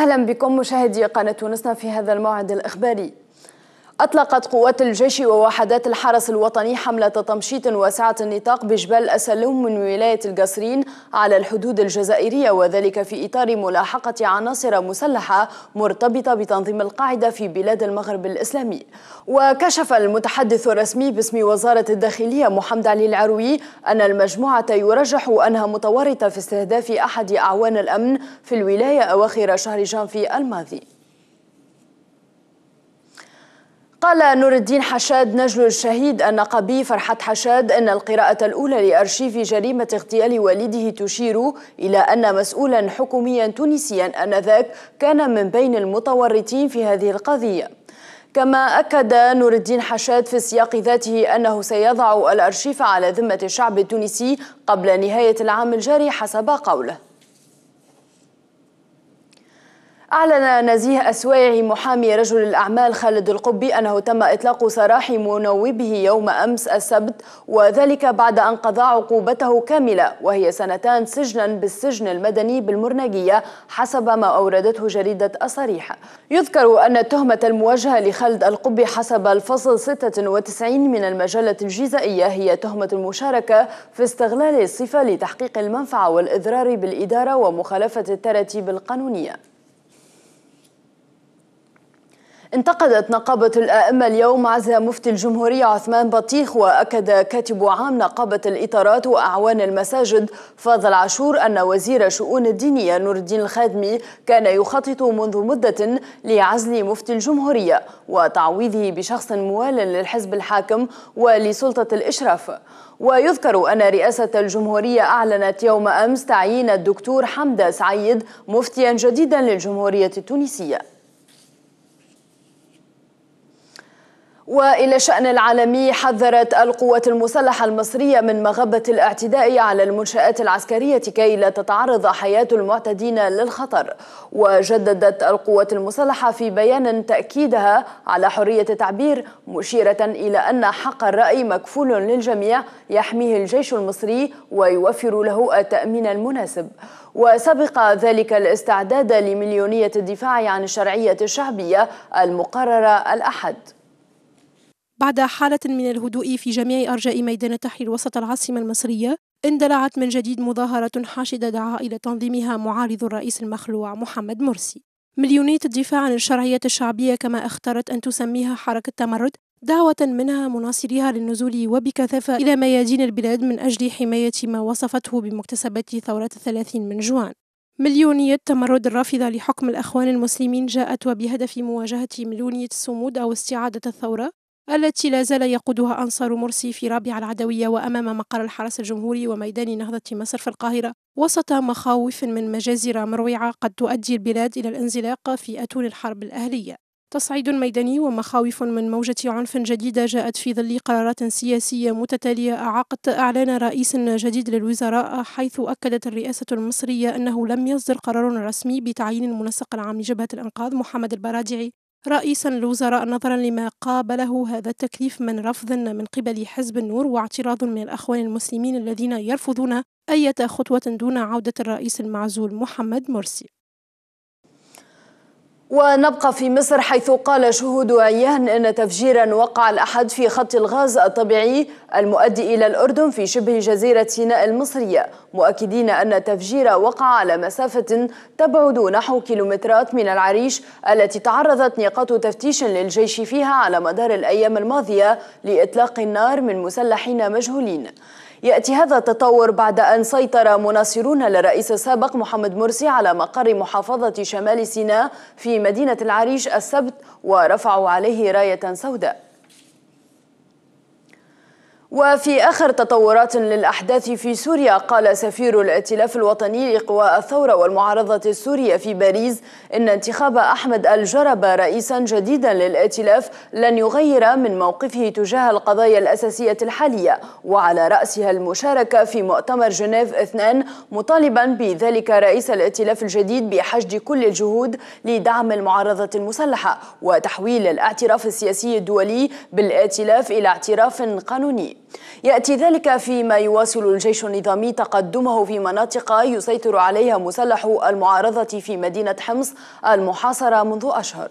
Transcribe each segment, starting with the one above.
أهلا بكم مشاهدي قناة تونسنا في هذا الموعد الإخباري أطلقت قوات الجيش ووحدات الحرس الوطني حملة تمشيط واسعة النطاق بجبال أسلوم من ولاية القصرين على الحدود الجزائرية وذلك في إطار ملاحقة عناصر مسلحة مرتبطة بتنظيم القاعدة في بلاد المغرب الإسلامي وكشف المتحدث الرسمي باسم وزارة الداخلية محمد علي العروي أن المجموعة يرجح أنها متورطة في استهداف أحد أعوان الأمن في الولاية أواخر شهر جانفي الماضي قال نور الدين حشاد نجل الشهيد النقبي فرحة حشاد أن القراءة الأولى لأرشيف جريمة اغتيال والده تشير إلى أن مسؤولا حكوميا تونسيا أنذاك كان من بين المتورطين في هذه القضية كما أكد نور الدين حشاد في سياق ذاته أنه سيضع الأرشيف على ذمة الشعب التونسي قبل نهاية العام الجاري حسب قوله أعلن نزيه أسواعي محامي رجل الأعمال خالد القبي أنه تم إطلاق سراح منوبه يوم أمس السبت وذلك بعد أن قضى عقوبته كاملة وهي سنتان سجنا بالسجن المدني بالمرنجية حسب ما أوردته جريدة الصريح يذكر أن التهمة الموجهة لخالد القبي حسب الفصل 96 من المجلة الجزائية هي تهمة المشاركة في استغلال الصفة لتحقيق المنفعة والإضرار بالإدارة ومخالفة التراتيب القانونية انتقدت نقابة الأئمة اليوم عزل مفتي الجمهورية عثمان بطيخ وأكد كاتب عام نقابة الإطارات وأعوان المساجد فاضل عاشور أن وزير شؤون الدينية نور الدين الخادمي كان يخطط منذ مدة لعزل مفتي الجمهورية وتعويضه بشخص موال للحزب الحاكم ولسلطة الإشراف ويذكر أن رئاسة الجمهورية أعلنت يوم أمس تعيين الدكتور حمدة سعيد مفتيا جديدا للجمهورية التونسية والى شان العالمي حذرت القوات المسلحه المصريه من مغبه الاعتداء على المنشات العسكريه كي لا تتعرض حياه المعتدين للخطر وجددت القوات المسلحه في بيان تاكيدها على حريه التعبير مشيره الى ان حق الراي مكفول للجميع يحميه الجيش المصري ويوفر له التامين المناسب وسبق ذلك الاستعداد لمليونيه الدفاع عن الشرعيه الشعبيه المقرره الاحد بعد حالة من الهدوء في جميع أرجاء ميدان التحرير وسط العاصمة المصرية اندلعت من جديد مظاهرة حاشدة دعا إلى تنظيمها معارض الرئيس المخلوع محمد مرسي مليونية الدفاع عن الشرعية الشعبية كما اختارت أن تسميها حركة تمرد دعوة منها مناصريها للنزول وبكثافة إلى ميادين البلاد من أجل حماية ما وصفته بمكتسبات ثورة الثلاثين من جوان مليونية تمرد الرافضة لحكم الأخوان المسلمين جاءت وبهدف مواجهة مليونية الصمود أو استعادة الثورة التي لا زال يقودها أنصار مرسي في رابعة العدوية وأمام مقر الحرس الجمهوري وميدان نهضة مصر في القاهرة وسط مخاوف من مجازر مروعة قد تؤدي البلاد إلى الانزلاق في أتون الحرب الأهلية تصعيد ميداني ومخاوف من موجة عنف جديدة جاءت في ظل قرارات سياسية متتالية أعاقت أعلان رئيس جديد للوزراء حيث أكدت الرئاسة المصرية أنه لم يصدر قرار رسمي بتعيين المنسق العام لجبهة الإنقاذ محمد البرادعي رئيسا للوزراء نظرا لما قابله هذا التكليف من رفض من قبل حزب النور واعتراض من الأخوان المسلمين الذين يرفضون أي خطوة دون عودة الرئيس المعزول محمد مرسي ونبقى في مصر حيث قال شهود عيان أن تفجيرا وقع الأحد في خط الغاز الطبيعي المؤدي إلى الأردن في شبه جزيرة سيناء المصرية مؤكدين أن التفجير وقع على مسافة تبعد نحو كيلومترات من العريش التي تعرضت نقاط تفتيش للجيش فيها على مدار الأيام الماضية لإطلاق النار من مسلحين مجهولين يأتي هذا التطور بعد أن سيطر مناصرون للرئيس السابق محمد مرسي على مقر محافظة شمال سيناء في مدينة العريش السبت ورفعوا عليه راية سوداء وفي آخر تطورات للأحداث في سوريا قال سفير الائتلاف الوطني لقوى الثورة والمعارضة السورية في باريس إن انتخاب أحمد الجرب رئيسا جديدا للائتلاف لن يغير من موقفه تجاه القضايا الأساسية الحالية وعلى رأسها المشاركة في مؤتمر جنيف اثنان مطالبا بذلك رئيس الائتلاف الجديد بحشد كل الجهود لدعم المعارضة المسلحة وتحويل الاعتراف السياسي الدولي بالائتلاف إلى اعتراف قانوني يأتي ذلك فيما يواصل الجيش النظامي تقدمه في مناطق يسيطر عليها مسلح المعارضة في مدينة حمص المحاصرة منذ أشهر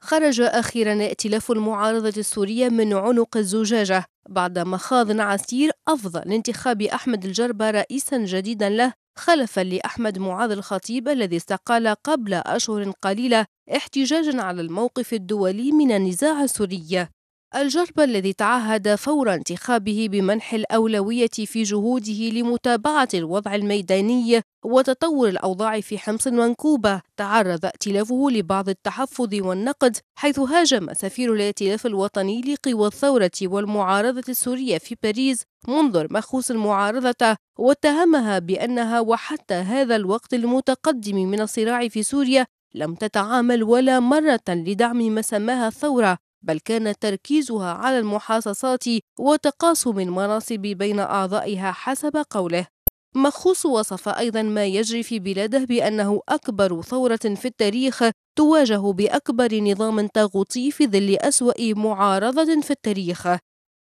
خرج أخيرا ائتلاف المعارضة السورية من عنق الزجاجة بعد مخاض عسير أفضل لانتخاب أحمد الجربة رئيسا جديدا له خلفا لأحمد معاذ الخطيب الذي استقال قبل أشهر قليلة احتجاجا على الموقف الدولي من النزاع السوري الجرب الذي تعهد فور انتخابه بمنح الأولوية في جهوده لمتابعة الوضع الميداني وتطور الأوضاع في حمص وانكوبة تعرض ائتلافه لبعض التحفظ والنقد حيث هاجم سفير الائتلاف الوطني لقوى الثورة والمعارضة السورية في باريس منظر مخوص المعارضة واتهمها بأنها وحتى هذا الوقت المتقدم من الصراع في سوريا لم تتعامل ولا مرة لدعم ما سماها الثورة بل كان تركيزها على المحاصصات وتقاسم المناصب بين أعضائها حسب قوله مخوص وصف أيضا ما يجري في بلاده بأنه أكبر ثورة في التاريخ تواجه بأكبر نظام طاغوتي في ظل أسوأ معارضة في التاريخ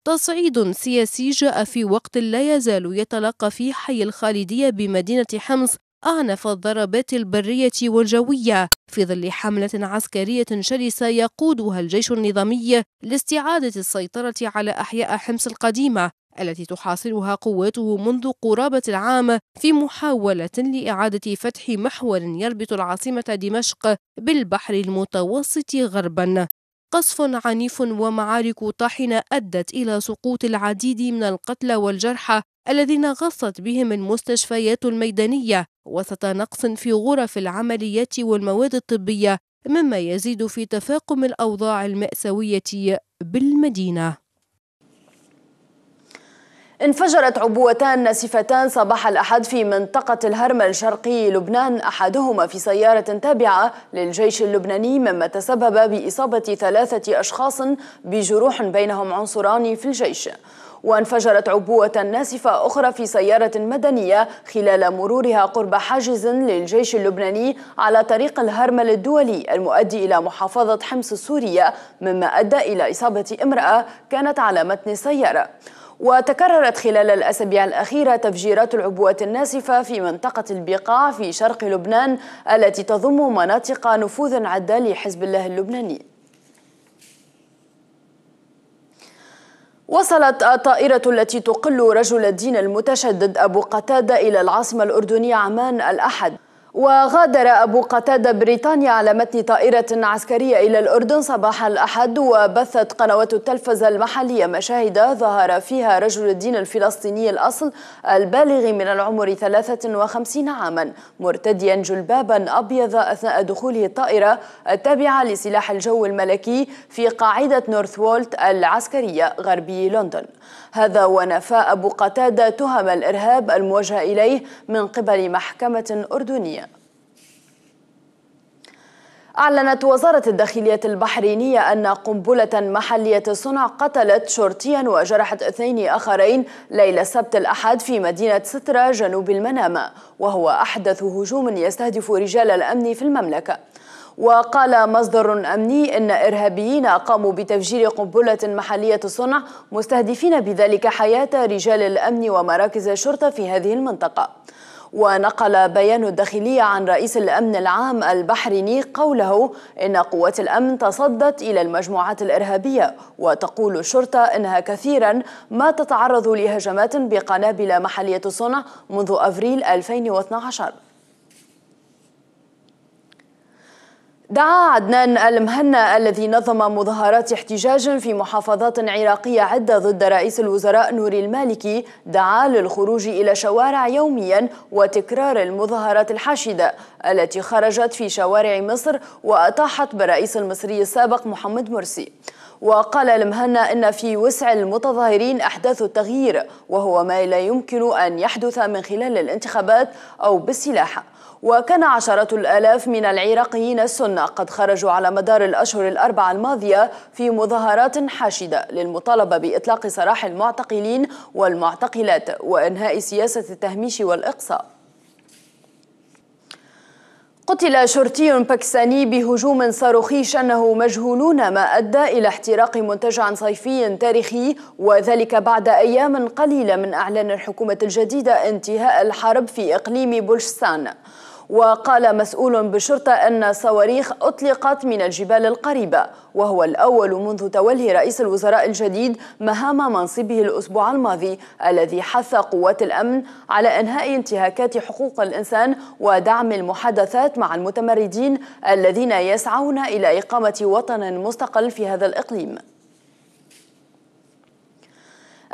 تصعيد سياسي جاء في وقت لا يزال يتلقى فيه حي الخالدية بمدينة حمص أعنف الضربات البرية والجوية في ظل حملة عسكرية شرسة يقودها الجيش النظامي لاستعادة السيطرة على أحياء حمص القديمة التي تحاصرها قواته منذ قرابة العام في محاولة لإعادة فتح محور يربط العاصمة دمشق بالبحر المتوسط غربا قصف عنيف ومعارك طاحنة أدت إلى سقوط العديد من القتلى والجرحى الذين غصت بهم المستشفيات الميدانية وسط نقص في غرف العمليات والمواد الطبية مما يزيد في تفاقم الأوضاع المأساوية بالمدينة انفجرت عبوتان ناسفتان صباح الأحد في منطقة الهرمل شرقي لبنان أحدهما في سيارة تابعة للجيش اللبناني مما تسبب بإصابة ثلاثة أشخاص بجروح بينهم عنصران في الجيش وانفجرت عبوة ناسفة أخرى في سيارة مدنية خلال مرورها قرب حاجز للجيش اللبناني على طريق الهرمل الدولي المؤدي إلى محافظة حمص السورية مما أدى إلى إصابة امرأة كانت على متن السيارة وتكررت خلال الأسابيع الأخيرة تفجيرات العبوات الناسفة في منطقة البقاع في شرق لبنان التي تضم مناطق نفوذ عدة لحزب الله اللبناني وصلت الطائرة التي تقل رجل الدين المتشدد أبو قتادة إلى العاصمة الأردنية عمان الأحد وغادر أبو قتادة بريطانيا على متن طائرة عسكرية إلى الأردن صباح الأحد وبثت قنوات التلفزة المحلية مشاهد ظهر فيها رجل الدين الفلسطيني الأصل البالغ من العمر 53 عاما مرتديا جلبابا أبيض أثناء دخوله الطائرة التابعة لسلاح الجو الملكي في قاعدة نورث وولت العسكرية غربي لندن هذا ونفى أبو قتادة تهم الإرهاب الموجه إليه من قبل محكمة أردنية أعلنت وزارة الداخلية البحرينية أن قنبلة محلية صنع قتلت شرطيا وجرحت اثنين آخرين ليلة السبت الأحد في مدينة سترة جنوب المنامة وهو أحدث هجوم يستهدف رجال الأمن في المملكة وقال مصدر أمني إن إرهابيين قاموا بتفجير قنبلة محلية الصنع مستهدفين بذلك حياة رجال الأمن ومراكز الشرطة في هذه المنطقة ونقل بيان الداخلية عن رئيس الأمن العام البحريني قوله إن قوات الأمن تصدت إلى المجموعات الإرهابية وتقول الشرطة إنها كثيرا ما تتعرض لهجمات بقنابل محلية صنع منذ أفريل 2012 دعا عدنان المهنا الذي نظم مظاهرات احتجاج في محافظات عراقية عدة ضد رئيس الوزراء نوري المالكي دعا للخروج إلى شوارع يوميا وتكرار المظاهرات الحاشدة التي خرجت في شوارع مصر وأطاحت بالرئيس المصري السابق محمد مرسي وقال المهنا إن في وسع المتظاهرين أحداث التغيير وهو ما لا يمكن أن يحدث من خلال الانتخابات أو بالسلاح وكان عشرات الآلاف من العراقيين السنة قد خرجوا على مدار الأشهر الأربعة الماضية في مظاهرات حاشدة للمطالبة بإطلاق سراح المعتقلين والمعتقلات وإنهاء سياسة التهميش والإقصاء قتل شرطي باكستاني بهجوم صاروخي شنه مجهولون ما أدى إلى احتراق منتجع صيفي تاريخي وذلك بعد أيام قليلة من أعلان الحكومة الجديدة انتهاء الحرب في إقليم بلشستان وقال مسؤول بالشرطة أن صواريخ أطلقت من الجبال القريبة وهو الأول منذ تولي رئيس الوزراء الجديد مهام منصبه الأسبوع الماضي الذي حث قوات الأمن على إنهاء انتهاكات حقوق الإنسان ودعم المحادثات مع المتمردين الذين يسعون إلى إقامة وطن مستقل في هذا الإقليم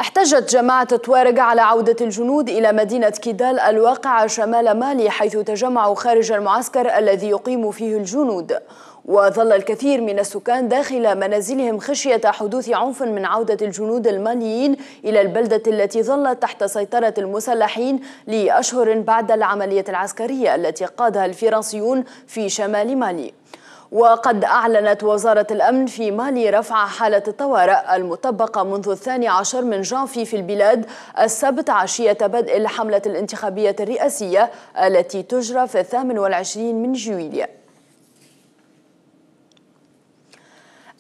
احتجت جماعة توارق على عودة الجنود إلى مدينة كيدال الواقعة شمال مالي حيث تجمعوا خارج المعسكر الذي يقيم فيه الجنود وظل الكثير من السكان داخل منازلهم خشية حدوث عنف من عودة الجنود الماليين إلى البلدة التي ظلت تحت سيطرة المسلحين لأشهر بعد العملية العسكرية التي قادها الفرنسيون في شمال مالي وقد أعلنت وزارة الأمن في مالي رفع حالة الطوارئ المطبقة منذ الثاني عشر من جانفي في البلاد السبت عشية بدء الحملة الانتخابية الرئاسية التي تجرى في الثامن والعشرين من جويلية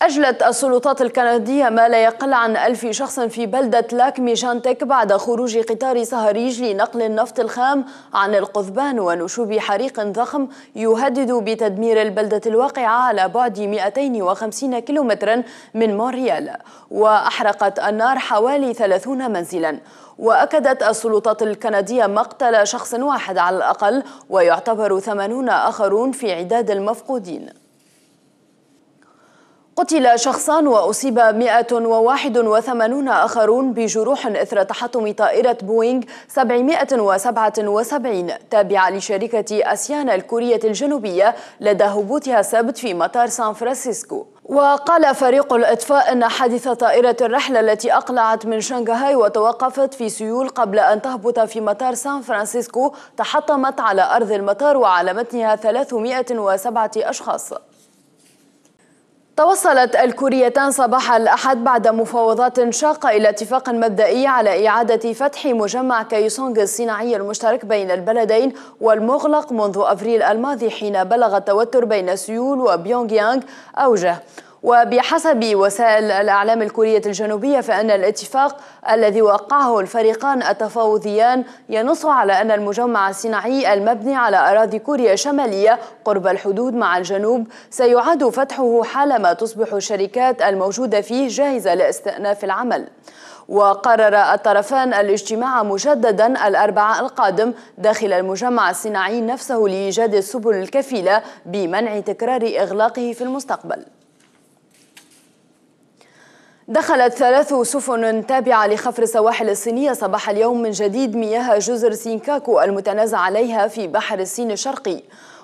أجلت السلطات الكندية ما لا يقل عن ألف شخص في بلدة لاك ميشانتك بعد خروج قطار سهريج لنقل النفط الخام عن القضبان ونشوب حريق ضخم يهدد بتدمير البلدة الواقعة على بعد 250 كيلومترا من مونريال وأحرقت النار حوالي 30 منزلا وأكدت السلطات الكندية مقتل شخص واحد على الأقل ويعتبر 80 آخرون في عداد المفقودين قتل شخصان وأصيب 181 آخرون بجروح إثر تحطم طائرة بوينغ 777 تابعة لشركة أسيانا الكورية الجنوبية لدى هبوطها السبت في مطار سان فرانسيسكو وقال فريق الإطفاء أن حادث طائرة الرحلة التي أقلعت من شنغهاي وتوقفت في سيول قبل أن تهبط في مطار سان فرانسيسكو تحطمت على أرض المطار وعلى متنها 307 أشخاص توصلت الكوريتان صباح الأحد بعد مفاوضات شاقة إلى اتفاق مبدئي على إعادة فتح مجمع كيسونغ الصناعي المشترك بين البلدين والمغلق منذ أفريل الماضي حين بلغ التوتر بين سيول وبيونغ يانغ أوجه وبحسب وسائل الأعلام الكورية الجنوبية فإن الاتفاق الذي وقعه الفريقان التفاوضيان ينص على أن المجمع الصناعي المبني على أراضي كوريا الشمالية قرب الحدود مع الجنوب سيعاد فتحه حالما تصبح الشركات الموجودة فيه جاهزة لاستئناف العمل وقرر الطرفان الاجتماع مجددا الأربعاء القادم داخل المجمع الصناعي نفسه لإيجاد السبل الكفيلة بمنع تكرار إغلاقه في المستقبل دخلت ثلاث سفن تابعة لخفر السواحل الصينية صباح اليوم من جديد مياه جزر سينكاكو المتنازع عليها في بحر الصين الشرقي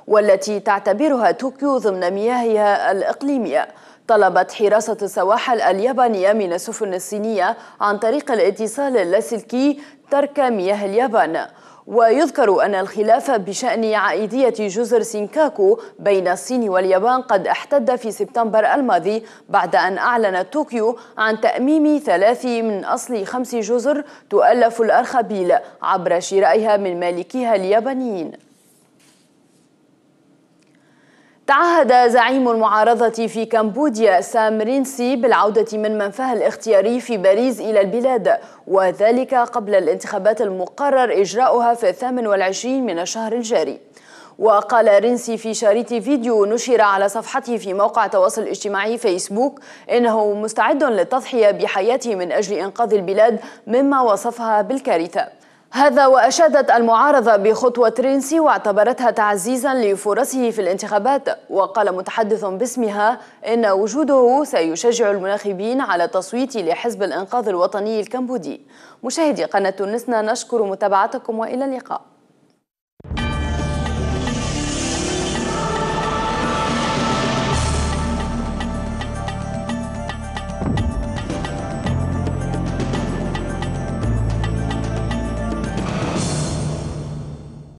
والتي تعتبرها طوكيو ضمن مياهها الإقليمية طلبت حراسة السواحل اليابانية من السفن الصينية عن طريق الاتصال اللاسلكي ترك مياه اليابان ويذكر أن الخلاف بشأن عائدية جزر سينكاكو بين الصين واليابان قد احتد في سبتمبر الماضي بعد أن أعلنت طوكيو عن تأميم ثلاث من أصل خمس جزر تؤلف الأرخبيل عبر شرائها من مالكيها اليابانيين تعهد زعيم المعارضة في كمبوديا سام رينسي بالعودة من منفاه الاختياري في باريس إلى البلاد وذلك قبل الانتخابات المقرر إجراؤها في الثامن والعشرين من الشهر الجاري وقال رينسي في شريط فيديو نشر على صفحته في موقع التواصل الاجتماعي فيسبوك إنه مستعد للتضحية بحياته من أجل إنقاذ البلاد مما وصفها بالكارثة هذا وأشادت المعارضة بخطوة رينسي واعتبرتها تعزيزا لفرصه في الانتخابات وقال متحدث باسمها إن وجوده سيشجع المناخبين على التصويت لحزب الإنقاذ الوطني الكمبودي مشاهدي قناة تونسنا نشكر متابعتكم وإلى اللقاء